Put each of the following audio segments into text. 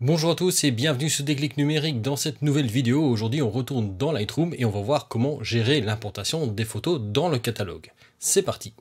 Bonjour à tous et bienvenue sur Déclic Numérique. Dans cette nouvelle vidéo, aujourd'hui on retourne dans Lightroom et on va voir comment gérer l'importation des photos dans le catalogue. C'est parti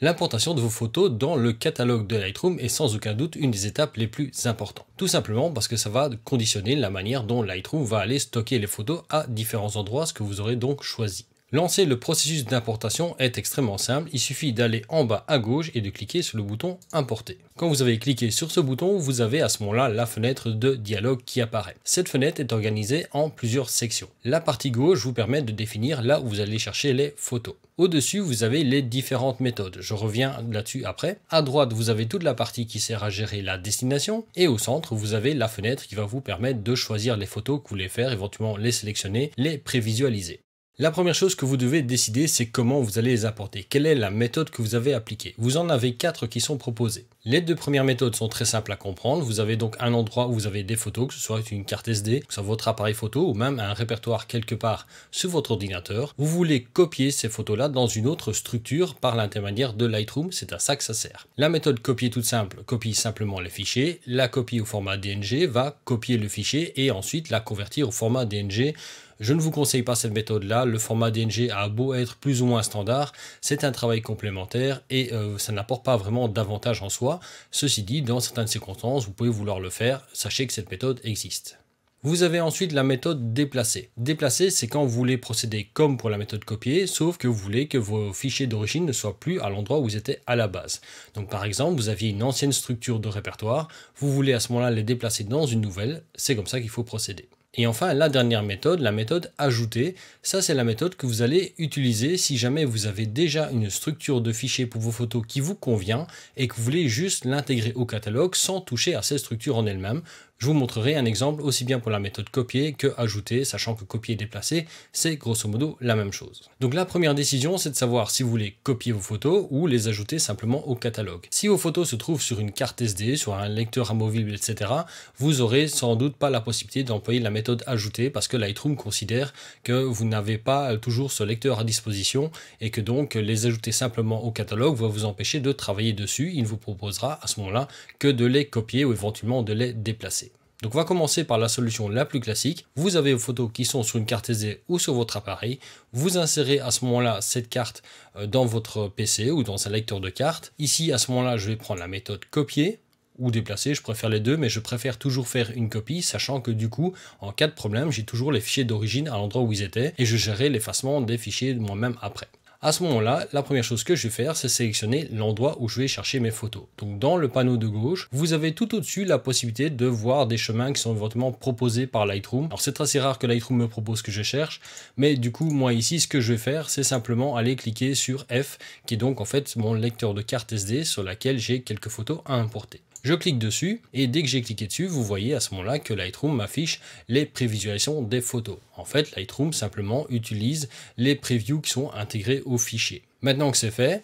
L'importation de vos photos dans le catalogue de Lightroom est sans aucun doute une des étapes les plus importantes. Tout simplement parce que ça va conditionner la manière dont Lightroom va aller stocker les photos à différents endroits, ce que vous aurez donc choisi. Lancer le processus d'importation est extrêmement simple, il suffit d'aller en bas à gauche et de cliquer sur le bouton importer. Quand vous avez cliqué sur ce bouton, vous avez à ce moment-là la fenêtre de dialogue qui apparaît. Cette fenêtre est organisée en plusieurs sections. La partie gauche vous permet de définir là où vous allez chercher les photos. Au-dessus, vous avez les différentes méthodes. Je reviens là-dessus après. À droite, vous avez toute la partie qui sert à gérer la destination. Et au centre, vous avez la fenêtre qui va vous permettre de choisir les photos que vous voulez faire, éventuellement les sélectionner, les prévisualiser. La première chose que vous devez décider, c'est comment vous allez les apporter. Quelle est la méthode que vous avez appliquée Vous en avez quatre qui sont proposées. Les deux premières méthodes sont très simples à comprendre. Vous avez donc un endroit où vous avez des photos, que ce soit une carte SD, que ce soit votre appareil photo ou même un répertoire quelque part sur votre ordinateur. Vous voulez copier ces photos-là dans une autre structure par l'intermédiaire de Lightroom. C'est à ça que ça sert. La méthode copier toute simple copie simplement les fichiers. La copie au format DNG va copier le fichier et ensuite la convertir au format DNG je ne vous conseille pas cette méthode-là, le format DNG a beau être plus ou moins standard, c'est un travail complémentaire et euh, ça n'apporte pas vraiment d'avantage en soi. Ceci dit, dans certaines circonstances, vous pouvez vouloir le faire, sachez que cette méthode existe. Vous avez ensuite la méthode déplacer. Déplacer, c'est quand vous voulez procéder comme pour la méthode copier, sauf que vous voulez que vos fichiers d'origine ne soient plus à l'endroit où ils étaient à la base. Donc par exemple, vous aviez une ancienne structure de répertoire, vous voulez à ce moment-là les déplacer dans une nouvelle, c'est comme ça qu'il faut procéder. Et enfin, la dernière méthode, la méthode ajouter, ça c'est la méthode que vous allez utiliser si jamais vous avez déjà une structure de fichiers pour vos photos qui vous convient et que vous voulez juste l'intégrer au catalogue sans toucher à cette structure en elle-même. Je vous montrerai un exemple aussi bien pour la méthode copier que ajouter, sachant que copier et déplacer, c'est grosso modo la même chose. Donc la première décision, c'est de savoir si vous voulez copier vos photos ou les ajouter simplement au catalogue. Si vos photos se trouvent sur une carte SD, sur un lecteur amovible, etc., vous aurez sans doute pas la possibilité d'employer la méthode ajouter parce que Lightroom considère que vous n'avez pas toujours ce lecteur à disposition et que donc les ajouter simplement au catalogue va vous empêcher de travailler dessus. Il ne vous proposera à ce moment-là que de les copier ou éventuellement de les déplacer. Donc on va commencer par la solution la plus classique. Vous avez vos photos qui sont sur une carte SD ou sur votre appareil. Vous insérez à ce moment-là cette carte euh, dans votre PC ou dans un lecteur de cartes. Ici, à ce moment-là, je vais prendre la méthode copier ou déplacer, je préfère les deux, mais je préfère toujours faire une copie, sachant que du coup, en cas de problème, j'ai toujours les fichiers d'origine à l'endroit où ils étaient, et je gérerai l'effacement des fichiers moi-même après. À ce moment-là, la première chose que je vais faire, c'est sélectionner l'endroit où je vais chercher mes photos. Donc dans le panneau de gauche, vous avez tout au-dessus la possibilité de voir des chemins qui sont éventuellement proposés par Lightroom. Alors c'est assez rare que Lightroom me propose ce que je cherche, mais du coup, moi ici, ce que je vais faire, c'est simplement aller cliquer sur F, qui est donc en fait mon lecteur de carte SD sur laquelle j'ai quelques photos à importer. Je clique dessus et dès que j'ai cliqué dessus, vous voyez à ce moment-là que Lightroom m'affiche les prévisualisations des photos. En fait, Lightroom simplement utilise les previews qui sont intégrées au fichier. Maintenant que c'est fait,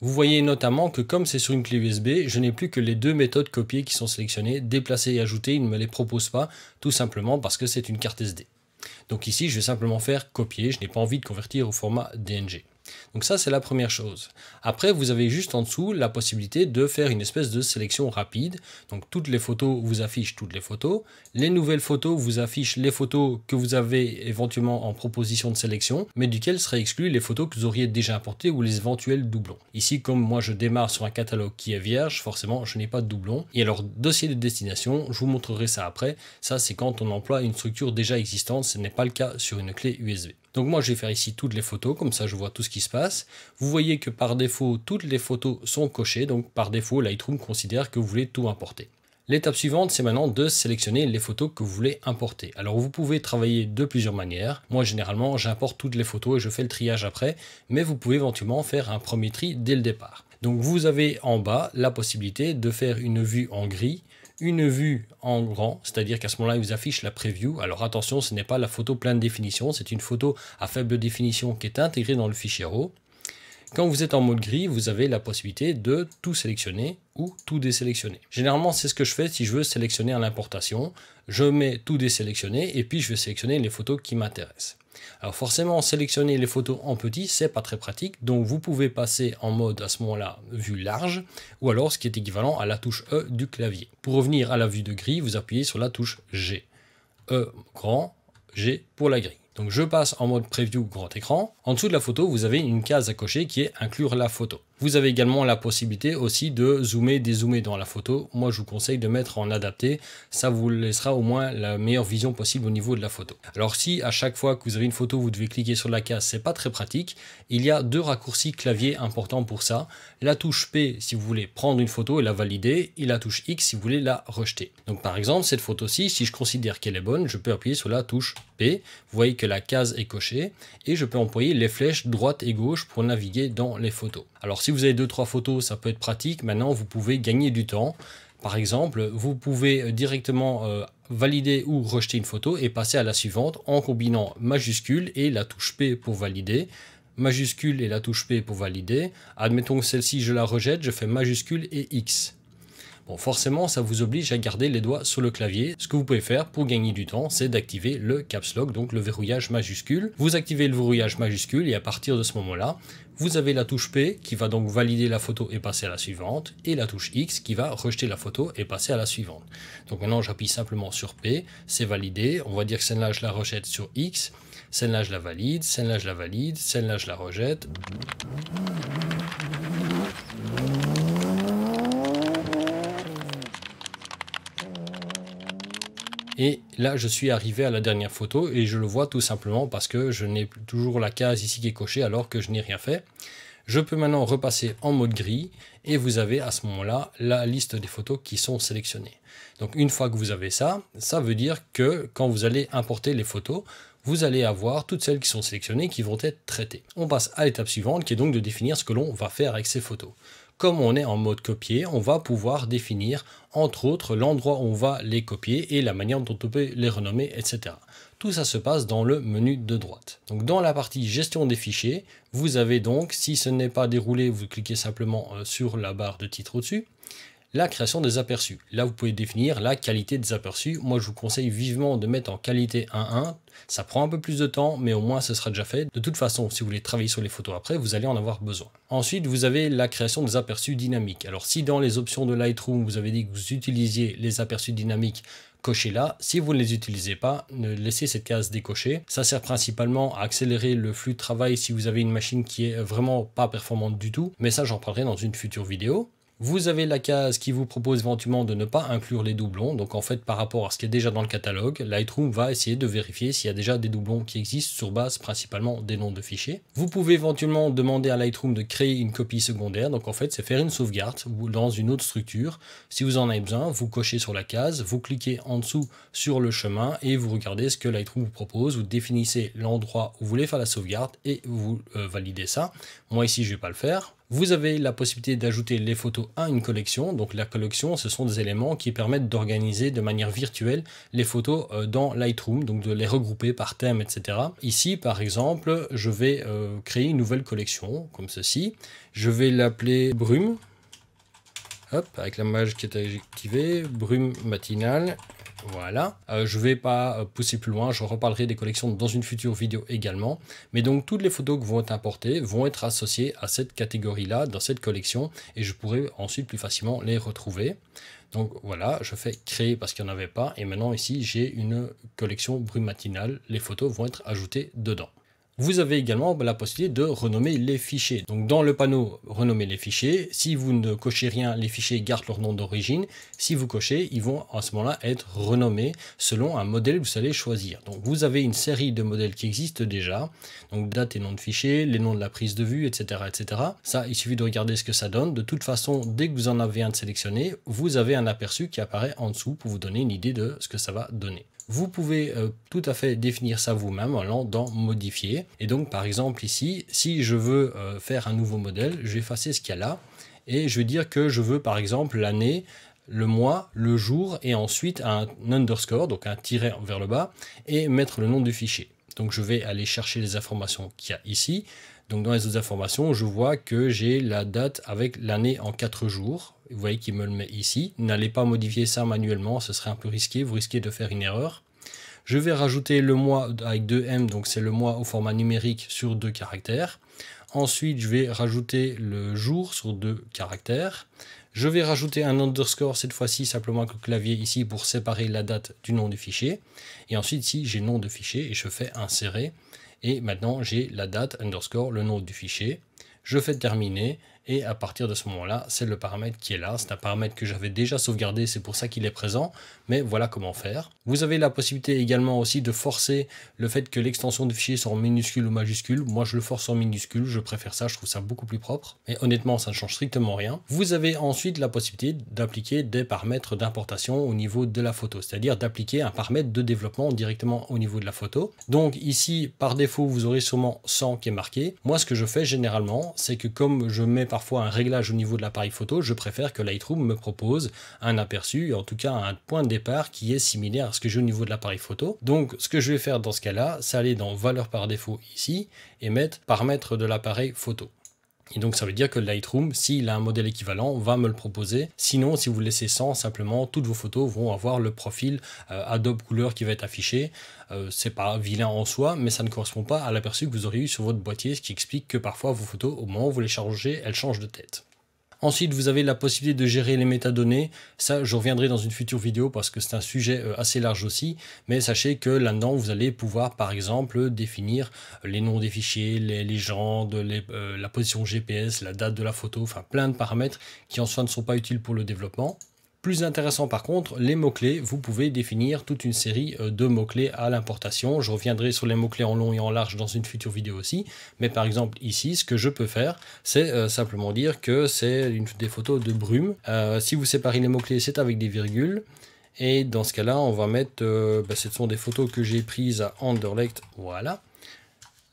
vous voyez notamment que comme c'est sur une clé USB, je n'ai plus que les deux méthodes copiées qui sont sélectionnées, déplacer et ajouter, il ne me les propose pas, tout simplement parce que c'est une carte SD. Donc ici, je vais simplement faire copier, je n'ai pas envie de convertir au format DNG. Donc ça, c'est la première chose. Après, vous avez juste en dessous la possibilité de faire une espèce de sélection rapide. Donc toutes les photos vous affichent toutes les photos. Les nouvelles photos vous affichent les photos que vous avez éventuellement en proposition de sélection, mais duquel seraient exclues les photos que vous auriez déjà importées ou les éventuels doublons. Ici, comme moi je démarre sur un catalogue qui est vierge, forcément je n'ai pas de doublons. Et alors, dossier de destination, je vous montrerai ça après. Ça, c'est quand on emploie une structure déjà existante, ce n'est pas le cas sur une clé USB. Donc moi je vais faire ici toutes les photos, comme ça je vois tout ce qui se passe. Vous voyez que par défaut toutes les photos sont cochées, donc par défaut Lightroom considère que vous voulez tout importer. L'étape suivante, c'est maintenant de sélectionner les photos que vous voulez importer. Alors vous pouvez travailler de plusieurs manières. Moi généralement, j'importe toutes les photos et je fais le triage après, mais vous pouvez éventuellement faire un premier tri dès le départ. Donc vous avez en bas la possibilité de faire une vue en gris, une vue en grand, c'est-à-dire qu'à ce moment-là, il vous affiche la preview. Alors attention, ce n'est pas la photo pleine définition, c'est une photo à faible définition qui est intégrée dans le fichier RAW. Quand vous êtes en mode gris, vous avez la possibilité de tout sélectionner ou tout désélectionner. Généralement, c'est ce que je fais si je veux sélectionner à l'importation. Je mets tout désélectionner et puis je vais sélectionner les photos qui m'intéressent. Alors forcément, sélectionner les photos en petit, c'est pas très pratique, donc vous pouvez passer en mode à ce moment-là vue large, ou alors ce qui est équivalent à la touche E du clavier. Pour revenir à la vue de grille, vous appuyez sur la touche G. E grand, G pour la grille. Donc je passe en mode preview grand écran. En dessous de la photo, vous avez une case à cocher qui est inclure la photo. Vous avez également la possibilité aussi de zoomer, dézoomer dans la photo. Moi, je vous conseille de mettre en adapté. Ça vous laissera au moins la meilleure vision possible au niveau de la photo. Alors si à chaque fois que vous avez une photo, vous devez cliquer sur la case, c'est pas très pratique. Il y a deux raccourcis clavier importants pour ça. La touche P si vous voulez prendre une photo et la valider et la touche X si vous voulez la rejeter. Donc par exemple, cette photo-ci, si je considère qu'elle est bonne, je peux appuyer sur la touche P. Vous voyez que la case est cochée et je peux employer les flèches droite et gauche pour naviguer dans les photos. Alors si vous avez deux trois photos, ça peut être pratique. Maintenant, vous pouvez gagner du temps. Par exemple, vous pouvez euh, directement euh, valider ou rejeter une photo et passer à la suivante en combinant majuscule et la touche P pour valider. Majuscule et la touche P pour valider. Admettons que celle-ci, je la rejette, je fais majuscule et X. Bon, forcément, ça vous oblige à garder les doigts sur le clavier. Ce que vous pouvez faire pour gagner du temps, c'est d'activer le caps lock, donc le verrouillage majuscule. Vous activez le verrouillage majuscule et à partir de ce moment-là, vous avez la touche P qui va donc valider la photo et passer à la suivante, et la touche X qui va rejeter la photo et passer à la suivante. Donc maintenant j'appuie simplement sur P, c'est validé, on va dire que celle-là je la rejette sur X, celle-là je la valide, celle-là je la valide, celle-là je la rejette. Et là, je suis arrivé à la dernière photo et je le vois tout simplement parce que je n'ai toujours la case ici qui est cochée alors que je n'ai rien fait. Je peux maintenant repasser en mode gris et vous avez à ce moment-là la liste des photos qui sont sélectionnées. Donc une fois que vous avez ça, ça veut dire que quand vous allez importer les photos, vous allez avoir toutes celles qui sont sélectionnées qui vont être traitées. On passe à l'étape suivante qui est donc de définir ce que l'on va faire avec ces photos. Comme on est en mode copier, on va pouvoir définir entre autres l'endroit où on va les copier et la manière dont on peut les renommer, etc. Tout ça se passe dans le menu de droite. Donc dans la partie gestion des fichiers, vous avez donc, si ce n'est pas déroulé, vous cliquez simplement euh, sur la barre de titre au-dessus, la création des aperçus. Là, vous pouvez définir la qualité des aperçus. Moi, je vous conseille vivement de mettre en qualité 1/1. Ça prend un peu plus de temps, mais au moins, ce sera déjà fait. De toute façon, si vous voulez travailler sur les photos après, vous allez en avoir besoin. Ensuite, vous avez la création des aperçus dynamiques. Alors, si dans les options de Lightroom, vous avez dit que vous utilisiez les aperçus dynamiques cochez-la. Si vous ne les utilisez pas, ne laissez cette case décochée. Ça sert principalement à accélérer le flux de travail si vous avez une machine qui est vraiment pas performante du tout. Mais ça, j'en parlerai dans une future vidéo. Vous avez la case qui vous propose éventuellement de ne pas inclure les doublons. Donc en fait, par rapport à ce qui est déjà dans le catalogue, Lightroom va essayer de vérifier s'il y a déjà des doublons qui existent sur base principalement des noms de fichiers. Vous pouvez éventuellement demander à Lightroom de créer une copie secondaire. Donc en fait, c'est faire une sauvegarde dans une autre structure. Si vous en avez besoin, vous cochez sur la case, vous cliquez en dessous sur le chemin et vous regardez ce que Lightroom vous propose. Vous définissez l'endroit où vous voulez faire la sauvegarde et vous euh, validez ça. Moi ici, je ne vais pas le faire. Vous avez la possibilité d'ajouter les photos à une collection. Donc la collection, ce sont des éléments qui permettent d'organiser de manière virtuelle les photos euh, dans Lightroom, donc de les regrouper par thème, etc. Ici, par exemple, je vais euh, créer une nouvelle collection, comme ceci. Je vais l'appeler Brume. avec la mage qui est activée, Brume matinale. Voilà, euh, je ne vais pas euh, pousser plus loin, je reparlerai des collections dans une future vidéo également. Mais donc toutes les photos qui vont être importées vont être associées à cette catégorie-là, dans cette collection, et je pourrai ensuite plus facilement les retrouver. Donc voilà, je fais créer parce qu'il n'y en avait pas, et maintenant ici j'ai une collection brume matinale, les photos vont être ajoutées dedans. Vous avez également la possibilité de renommer les fichiers. Donc dans le panneau renommer les fichiers, si vous ne cochez rien, les fichiers gardent leur nom d'origine. Si vous cochez, ils vont à ce moment-là être renommés selon un modèle que vous allez choisir. Donc vous avez une série de modèles qui existent déjà. Donc date et nom de fichier, les noms de la prise de vue, etc. etc. Ça, il suffit de regarder ce que ça donne. De toute façon, dès que vous en avez un de sélectionné, vous avez un aperçu qui apparaît en dessous pour vous donner une idée de ce que ça va donner. Vous pouvez euh, tout à fait définir ça vous-même en allant dans modifier. Et donc par exemple ici, si je veux euh, faire un nouveau modèle, je vais effacer ce qu'il y a là et je vais dire que je veux par exemple l'année le mois, le jour et ensuite un underscore, donc un tiret vers le bas, et mettre le nom du fichier. Donc je vais aller chercher les informations qu'il y a ici. Donc dans les autres informations, je vois que j'ai la date avec l'année en 4 jours. Vous voyez qu'il me le met ici. N'allez pas modifier ça manuellement, ce serait un peu risqué, vous risquez de faire une erreur. Je vais rajouter le mois avec 2M, donc c'est le mois au format numérique sur deux caractères. Ensuite, je vais rajouter le jour sur deux caractères. Je vais rajouter un underscore cette fois-ci simplement avec le clavier ici pour séparer la date du nom du fichier. Et ensuite ici j'ai nom de fichier et je fais insérer. Et maintenant j'ai la date underscore, le nom du fichier. Je fais terminer et à partir de ce moment-là, c'est le paramètre qui est là. C'est un paramètre que j'avais déjà sauvegardé, c'est pour ça qu'il est présent. Mais voilà comment faire. Vous avez la possibilité également aussi de forcer le fait que l'extension de fichier soit en minuscule ou majuscule. Moi, je le force en minuscule. Je préfère ça. Je trouve ça beaucoup plus propre. Et honnêtement, ça ne change strictement rien. Vous avez ensuite la possibilité d'appliquer des paramètres d'importation au niveau de la photo. C'est-à-dire d'appliquer un paramètre de développement directement au niveau de la photo. Donc ici, par défaut, vous aurez sûrement 100 qui est marqué. Moi, ce que je fais généralement, c'est que comme je mets par parfois un réglage au niveau de l'appareil photo, je préfère que Lightroom me propose un aperçu, en tout cas un point de départ qui est similaire à ce que j'ai au niveau de l'appareil photo. Donc ce que je vais faire dans ce cas-là, c'est aller dans valeur par défaut ici et mettre paramètres de l'appareil photo. Et donc ça veut dire que Lightroom, s'il a un modèle équivalent, va me le proposer. Sinon, si vous le laissez sans, simplement, toutes vos photos vont avoir le profil euh, Adobe Couleur qui va être affiché. Euh, c'est pas vilain en soi, mais ça ne correspond pas à l'aperçu que vous aurez eu sur votre boîtier, ce qui explique que parfois vos photos, au moment où vous les chargez, elles changent de tête. Ensuite, vous avez la possibilité de gérer les métadonnées. Ça, je reviendrai dans une future vidéo parce que c'est un sujet euh, assez large aussi. Mais sachez que là-dedans, vous allez pouvoir, par exemple, définir les noms des fichiers, les légendes, euh, la position GPS, la date de la photo, enfin plein de paramètres qui en soi ne sont pas utiles pour le développement. Plus intéressant par contre, les mots-clés, vous pouvez définir toute une série euh, de mots-clés à l'importation. Je reviendrai sur les mots-clés en long et en large dans une future vidéo aussi. Mais par exemple ici, ce que je peux faire, c'est euh, simplement dire que c'est une des photos de brume. Euh, si vous séparez les mots-clés, c'est avec des virgules. Et dans ce cas-là, on va mettre, bah, ce sont des photos que j'ai prises à Anderlecht, voilà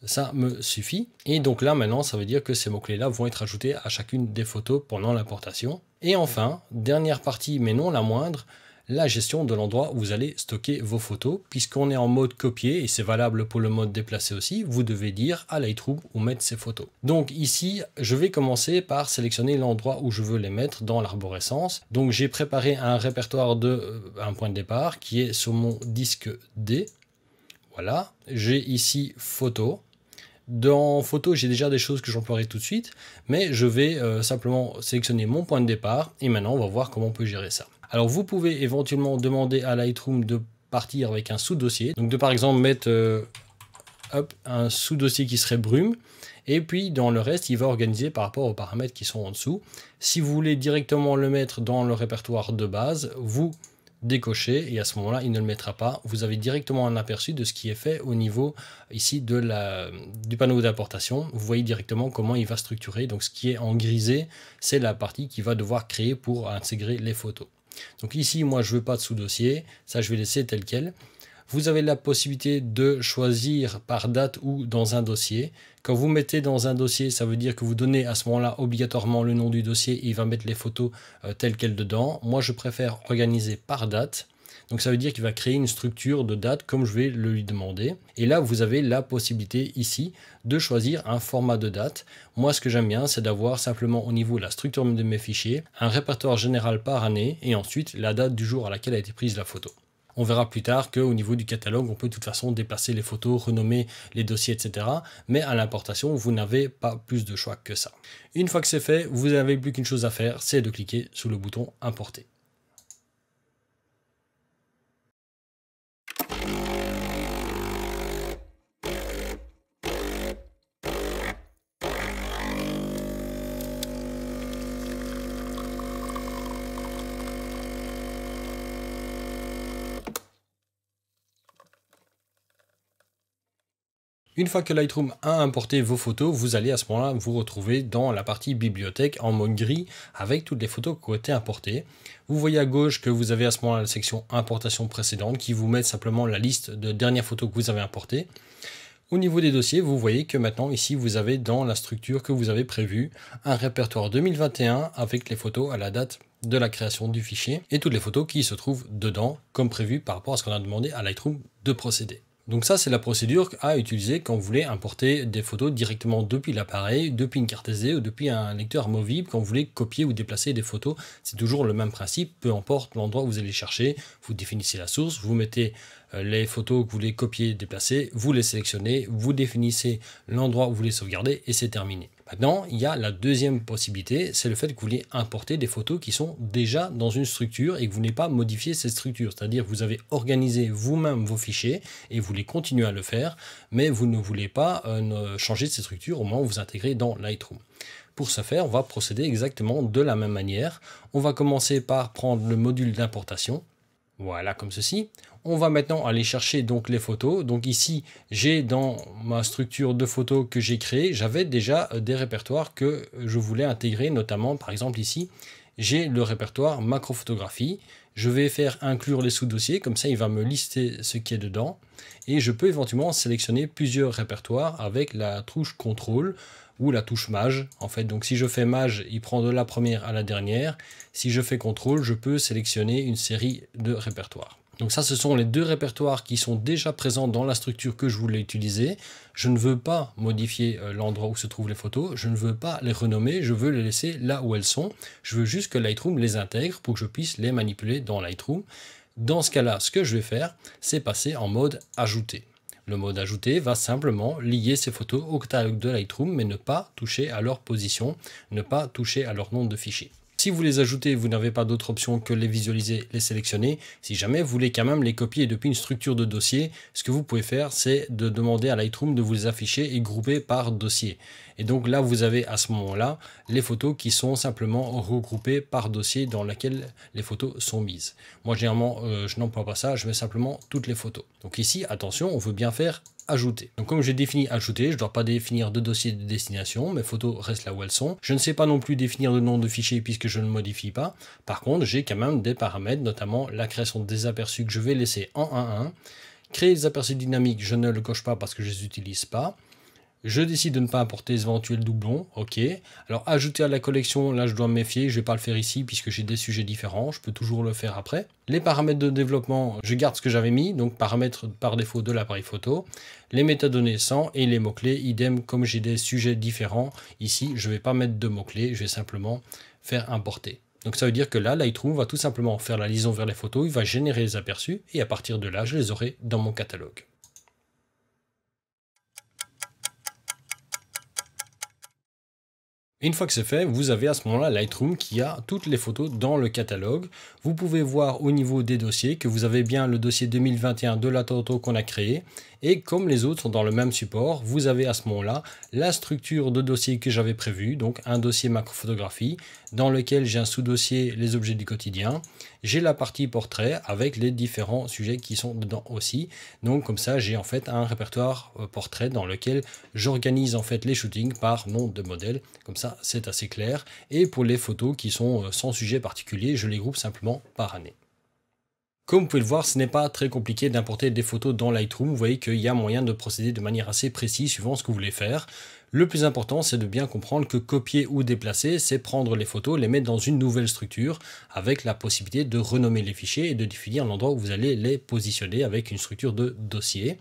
ça me suffit. Et donc là maintenant, ça veut dire que ces mots-clés-là vont être ajoutés à chacune des photos pendant l'importation. Et enfin, dernière partie, mais non la moindre, la gestion de l'endroit où vous allez stocker vos photos. Puisqu'on est en mode copier, et c'est valable pour le mode déplacer aussi, vous devez dire à Lightroom où mettre ces photos. Donc ici, je vais commencer par sélectionner l'endroit où je veux les mettre dans l'arborescence. Donc j'ai préparé un répertoire de euh, un point de départ qui est sur mon disque D. Voilà, j'ai ici photo, dans photo, j'ai déjà des choses que j'emploierai tout de suite, mais je vais euh, simplement sélectionner mon point de départ et maintenant on va voir comment on peut gérer ça. Alors vous pouvez éventuellement demander à Lightroom de partir avec un sous-dossier, donc de par exemple mettre euh, un sous-dossier qui serait brume, et puis dans le reste, il va organiser par rapport aux paramètres qui sont en dessous. Si vous voulez directement le mettre dans le répertoire de base, vous décocher et à ce moment-là, il ne le mettra pas. Vous avez directement un aperçu de ce qui est fait au niveau ici de la, du panneau d'importation. Vous voyez directement comment il va structurer. Donc ce qui est en grisé, c'est la partie qui va devoir créer pour intégrer les photos. Donc ici, moi, je veux pas de sous-dossier. Ça, je vais laisser tel quel vous avez la possibilité de choisir par date ou dans un dossier. Quand vous mettez dans un dossier, ça veut dire que vous donnez à ce moment-là obligatoirement le nom du dossier et il va mettre les photos euh, telles quelles dedans. Moi, je préfère organiser par date. Donc ça veut dire qu'il va créer une structure de date comme je vais le lui demander. Et là, vous avez la possibilité ici de choisir un format de date. Moi, ce que j'aime bien, c'est d'avoir simplement au niveau de la structure de mes fichiers, un répertoire général par année et ensuite la date du jour à laquelle a été prise la photo. On verra plus tard qu'au niveau du catalogue, on peut de toute façon déplacer les photos, renommer les dossiers, etc. Mais à l'importation, vous n'avez pas plus de choix que ça. Une fois que c'est fait, vous n'avez plus qu'une chose à faire, c'est de cliquer sur le bouton Importer. Une fois que Lightroom a importé vos photos, vous allez à ce moment-là vous retrouver dans la partie bibliothèque en mode gris avec toutes les photos qui ont été importées. Vous voyez à gauche que vous avez à ce moment-là la section importation précédente qui vous met simplement la liste de dernières photos que vous avez importées. Au niveau des dossiers, vous voyez que maintenant ici vous avez dans la structure que vous avez prévue un répertoire 2021 avec les photos à la date de la création du fichier et toutes les photos qui se trouvent dedans comme prévu par rapport à ce qu'on a demandé à Lightroom de procéder. Donc ça, c'est la procédure à utiliser quand vous voulez importer des photos directement depuis l'appareil, depuis une carte SD ou depuis un lecteur movible, quand vous voulez copier ou déplacer des photos. C'est toujours le même principe, peu importe l'endroit où vous allez chercher, vous définissez la source, vous mettez euh, les photos que vous voulez copier, déplacer, vous les sélectionnez, vous définissez l'endroit où vous les sauvegarder et c'est terminé. Maintenant, il y a la deuxième possibilité, c'est le fait que vous voulez importer des photos qui sont déjà dans une structure et que vous n'avez pas modifié cette structure. C'est-à-dire vous avez organisé vous-même vos fichiers et vous voulez continuer à le faire, mais vous ne voulez pas euh, changer cette structure au moment où vous intégrez dans Lightroom. Pour ce faire, on va procéder exactement de la même manière. On va commencer par prendre le module d'importation voilà, comme ceci. On va maintenant aller chercher donc les photos. Donc ici, j'ai dans ma structure de photos que j'ai créée, j'avais déjà euh, des répertoires que je voulais intégrer, notamment par exemple ici, j'ai le répertoire macrophotographie je vais faire inclure les sous-dossiers, comme ça il va me lister ce qui est dedans, et je peux éventuellement sélectionner plusieurs répertoires avec la touche contrôle ou la touche mage. En fait, donc si je fais mage, il prend de la première à la dernière. Si je fais contrôle, je peux sélectionner une série de répertoires. Donc ça, ce sont les deux répertoires qui sont déjà présents dans la structure que je voulais utiliser. Je ne veux pas modifier euh, l'endroit où se trouvent les photos, je ne veux pas les renommer, je veux les laisser là où elles sont. Je veux juste que Lightroom les intègre pour que je puisse les manipuler dans Lightroom. Dans ce cas-là, ce que je vais faire, c'est passer en mode ajouter. Le mode ajouter va simplement lier ces photos au catalogue de Lightroom, mais ne pas toucher à leur position, ne pas toucher à leur nombre de fichiers. Si vous les ajoutez, vous n'avez pas d'autre option que les visualiser, les sélectionner. Si jamais vous voulez quand même les copier depuis une structure de dossier, ce que vous pouvez faire, c'est de demander à Lightroom de vous les afficher et grouper par dossier. Et donc là, vous avez à ce moment-là les photos qui sont simplement regroupées par dossier dans laquelle les photos sont mises. Moi, généralement, euh, je n'emploie pas ça, je mets simplement toutes les photos. Donc ici, attention, on veut bien faire ajouter. Donc comme j'ai défini ajouter, je ne dois pas définir de dossier de destination, mes photos restent là où elles sont. Je ne sais pas non plus définir le nom de fichier puisque je ne modifie pas. Par contre, j'ai quand même des paramètres, notamment la création des aperçus que je vais laisser en 1-1. Créer des aperçus dynamiques, je ne le coche pas parce que je les utilise pas. Je décide de ne pas importer ce éventuel doublon, ok. Alors ajouter à la collection, là je dois me méfier, je ne vais pas le faire ici puisque j'ai des sujets différents, je peux toujours le faire après. Les paramètres de développement, je garde ce que j'avais mis, donc paramètres par défaut de l'appareil photo. Les métadonnées sans et les mots-clés, idem comme j'ai des sujets différents, ici je ne vais pas mettre de mots-clés, je vais simplement faire importer. Donc ça veut dire que là, Lightroom va tout simplement faire la liaison vers les photos, il va générer les aperçus, et à partir de là, je les aurai dans mon catalogue. une fois que c'est fait, vous avez à ce moment-là Lightroom qui a toutes les photos dans le catalogue. Vous pouvez voir au niveau des dossiers que vous avez bien le dossier 2021 de la Toto qu'on a créé et comme les autres sont dans le même support, vous avez à ce moment-là la structure de dossier que j'avais prévu, donc un dossier macrophotographie dans lequel j'ai un sous-dossier les objets du quotidien. J'ai la partie portrait avec les différents sujets qui sont dedans aussi. Donc comme ça, j'ai en fait un répertoire euh, portrait dans lequel j'organise en fait les shootings par nom de modèle. Comme ça, c'est assez clair. Et pour les photos qui sont euh, sans sujet particulier, je les groupe simplement par année. Comme vous pouvez le voir, ce n'est pas très compliqué d'importer des photos dans Lightroom. Vous voyez qu'il y a moyen de procéder de manière assez précise suivant ce que vous voulez faire. Le plus important, c'est de bien comprendre que copier ou déplacer, c'est prendre les photos, les mettre dans une nouvelle structure avec la possibilité de renommer les fichiers et de définir l'endroit où vous allez les positionner avec une structure de dossier.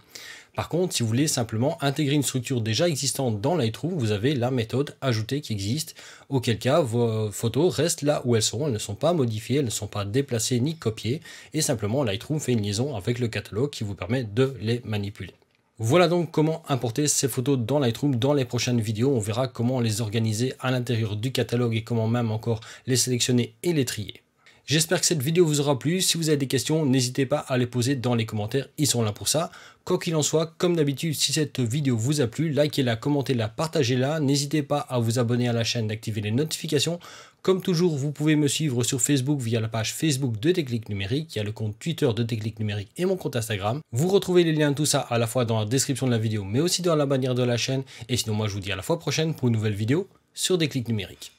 Par contre, si vous voulez simplement intégrer une structure déjà existante dans Lightroom, vous avez la méthode ajouter qui existe, auquel cas vos photos restent là où elles sont, elles ne sont pas modifiées, elles ne sont pas déplacées ni copiées, et simplement Lightroom fait une liaison avec le catalogue qui vous permet de les manipuler. Voilà donc comment importer ces photos dans Lightroom. Dans les prochaines vidéos, on verra comment les organiser à l'intérieur du catalogue et comment même encore les sélectionner et les trier. J'espère que cette vidéo vous aura plu. Si vous avez des questions, n'hésitez pas à les poser dans les commentaires, ils sont là pour ça. Quoi qu'il en soit, comme d'habitude, si cette vidéo vous a plu, likez-la, commentez-la, partagez-la. N'hésitez pas à vous abonner à la chaîne, d'activer les notifications. Comme toujours, vous pouvez me suivre sur Facebook via la page Facebook de Déclic Numérique. Il y a le compte Twitter de Déclic Numérique et mon compte Instagram. Vous retrouvez les liens de tout ça à la fois dans la description de la vidéo, mais aussi dans la bannière de la chaîne. Et sinon, moi, je vous dis à la fois prochaine pour une nouvelle vidéo sur Déclic Numérique.